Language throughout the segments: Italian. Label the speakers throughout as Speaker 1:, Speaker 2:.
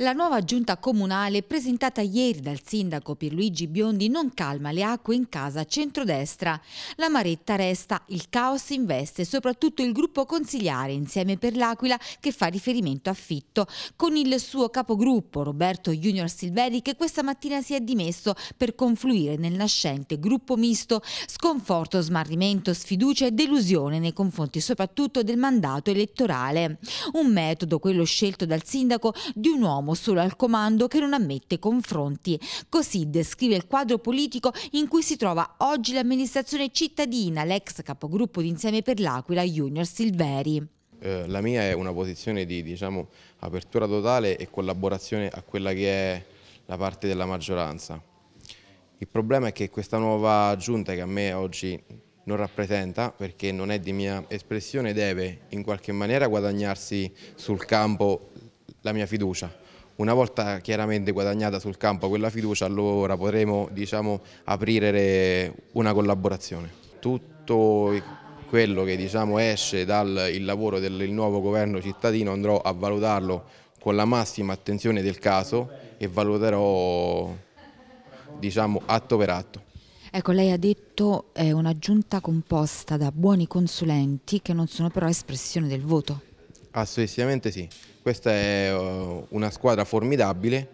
Speaker 1: La nuova giunta comunale presentata ieri dal sindaco Pierluigi Biondi non calma le acque in casa centrodestra. La maretta resta, il caos investe soprattutto il gruppo consigliare insieme per l'Aquila che fa riferimento a Fitto, con il suo capogruppo Roberto Junior Silveri che questa mattina si è dimesso per confluire nel nascente gruppo misto. Sconforto, smarrimento, sfiducia e delusione nei confronti soprattutto del mandato elettorale. Un metodo, quello scelto dal sindaco, di un uomo uomo solo al comando che non ammette confronti. Così descrive il quadro politico in cui si trova oggi l'amministrazione cittadina, l'ex capogruppo di Insieme per l'Aquila, Junior Silveri
Speaker 2: eh, la mia è una posizione di diciamo, apertura totale e collaborazione a quella che è la parte della maggioranza. Il problema è che questa nuova giunta che a me oggi non rappresenta perché non è di mia espressione deve in qualche maniera guadagnarsi sul campo la mia fiducia una volta chiaramente guadagnata sul campo quella fiducia allora potremo diciamo, aprire una collaborazione. Tutto quello che diciamo, esce dal lavoro del nuovo governo cittadino andrò a valutarlo con la massima attenzione del caso e valuterò diciamo, atto per atto.
Speaker 1: Ecco, lei ha detto che è una giunta composta da buoni consulenti che non sono però espressione del voto.
Speaker 2: Assolutamente sì, questa è eh, una squadra formidabile,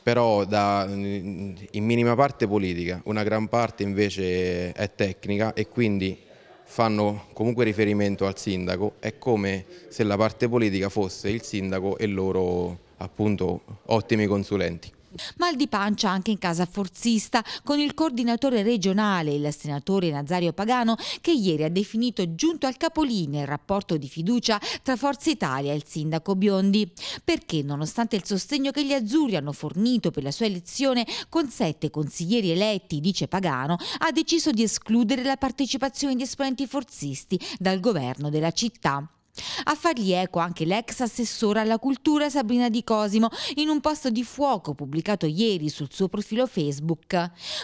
Speaker 2: però da, mm, in minima parte politica, una gran parte invece è tecnica e quindi fanno comunque riferimento al sindaco, è come se la parte politica fosse il sindaco e loro appunto ottimi consulenti.
Speaker 1: Mal di pancia anche in casa forzista, con il coordinatore regionale, il senatore Nazario Pagano, che ieri ha definito giunto al capolinea il rapporto di fiducia tra Forza Italia e il sindaco Biondi, perché nonostante il sostegno che gli azzurri hanno fornito per la sua elezione con sette consiglieri eletti, dice Pagano, ha deciso di escludere la partecipazione di esponenti forzisti dal governo della città. A fargli eco anche l'ex assessora alla cultura Sabrina Di Cosimo in un post di fuoco pubblicato ieri sul suo profilo Facebook.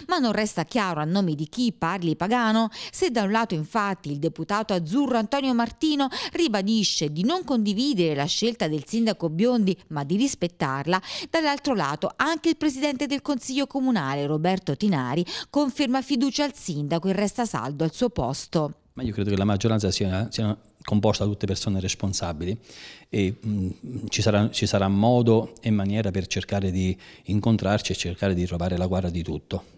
Speaker 1: Ma non resta chiaro a nome di chi parli Pagano se da un lato infatti il deputato azzurro Antonio Martino ribadisce di non condividere la scelta del sindaco Biondi ma di rispettarla, dall'altro lato anche il presidente del Consiglio Comunale Roberto Tinari conferma fiducia al sindaco e resta saldo al suo posto ma io credo che la maggioranza sia, sia composta da tutte persone responsabili e mh, mm, ci, sarà, ci sarà modo e maniera per cercare di incontrarci e cercare di trovare la guarda di tutto.